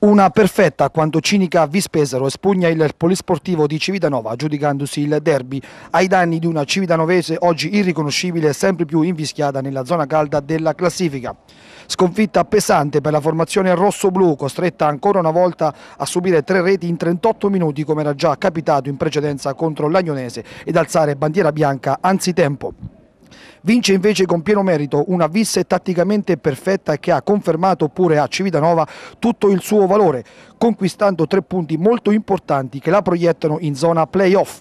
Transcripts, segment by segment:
Una perfetta quanto cinica vi spesero e spugna il polisportivo di Civitanova giudicandosi il derby ai danni di una Civitanovese oggi irriconoscibile e sempre più invischiata nella zona calda della classifica. Sconfitta pesante per la formazione rosso-blu costretta ancora una volta a subire tre reti in 38 minuti come era già capitato in precedenza contro l'Agnonese ed alzare bandiera bianca anzitempo. Vince invece con pieno merito una visse tatticamente perfetta che ha confermato pure a Civitanova tutto il suo valore, conquistando tre punti molto importanti che la proiettano in zona playoff.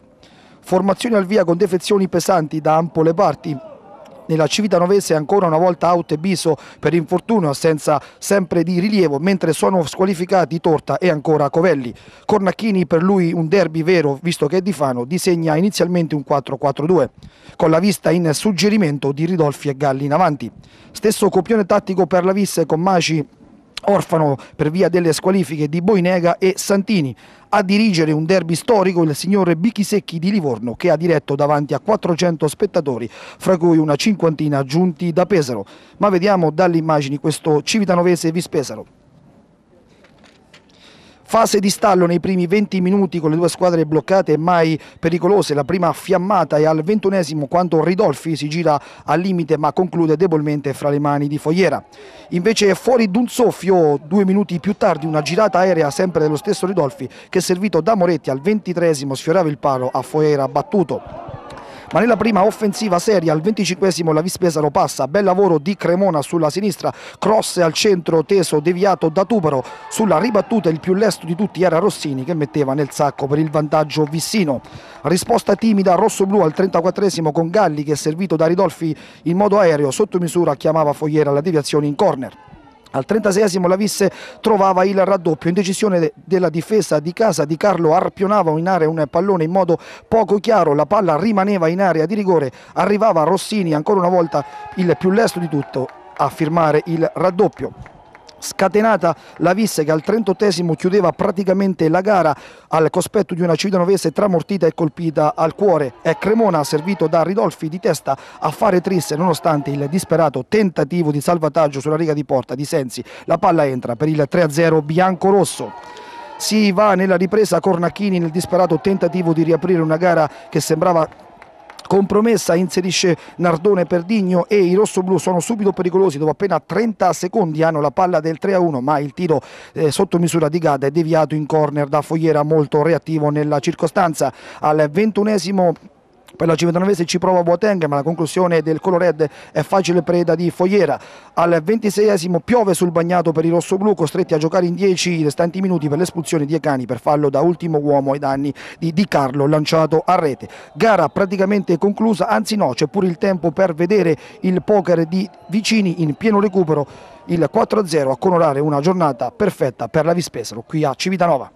Formazione al via con defezioni pesanti da ampo le parti, nella Civitanovese ancora una volta out e biso per infortunio, assenza sempre di rilievo, mentre sono squalificati Torta e ancora Covelli. Cornacchini per lui un derby vero, visto che è di Fano, disegna inizialmente un 4-4-2, con la vista in suggerimento di Ridolfi e Galli in avanti. Stesso copione tattico per la Vis con Maci orfano per via delle squalifiche di Boinega e Santini. A dirigere un derby storico il signor Bichi Secchi di Livorno che ha diretto davanti a 400 spettatori, fra cui una cinquantina giunti da Pesaro. Ma vediamo dalle immagini questo civitanovese Vispesaro. Fase di stallo nei primi 20 minuti con le due squadre bloccate e mai pericolose. La prima fiammata è al ventunesimo quando Ridolfi si gira al limite ma conclude debolmente fra le mani di Fogliera. Invece fuori d'un soffio due minuti più tardi una girata aerea sempre dello stesso Ridolfi che servito da Moretti al ventitresimo sfiorava il palo a Fogliera battuto ma nella prima offensiva seria al 25 esimo la Vispesa lo passa, bel lavoro di Cremona sulla sinistra, cross al centro teso deviato da Tubero, sulla ribattuta il più lesto di tutti era Rossini che metteva nel sacco per il vantaggio Vissino. Risposta timida rossoblù al 34 esimo con Galli che è servito da Ridolfi in modo aereo, sotto misura chiamava Fogliera la deviazione in corner. Al 36esimo la Visse trovava il raddoppio, in decisione de della difesa di casa Di Carlo arpionava in area un pallone in modo poco chiaro, la palla rimaneva in area di rigore, arrivava Rossini ancora una volta il più lesto di tutto a firmare il raddoppio scatenata la Visse che al 38esimo chiudeva praticamente la gara al cospetto di una Cividanovese tramortita e colpita al cuore. È Cremona servito da Ridolfi di testa a fare trisse nonostante il disperato tentativo di salvataggio sulla riga di porta di Sensi. La palla entra per il 3-0 bianco-rosso si va nella ripresa Cornacchini nel disperato tentativo di riaprire una gara che sembrava compromessa inserisce Nardone Perdigno e i rossoblù sono subito pericolosi dopo appena 30 secondi hanno la palla del 3 a 1 ma il tiro eh, sotto misura di Gada è deviato in corner da Fogliera molto reattivo nella circostanza al ventunesimo per la Civitanovese ci prova Boateng ma la conclusione del red è facile preda di Fogliera al 26esimo piove sul bagnato per i rossoblù costretti a giocare in 10 restanti minuti per l'espulsione di Ecani per fallo da ultimo uomo ai danni di Di Carlo lanciato a rete gara praticamente conclusa anzi no c'è pure il tempo per vedere il poker di Vicini in pieno recupero il 4-0 a conorare una giornata perfetta per la Vispesaro qui a Civitanova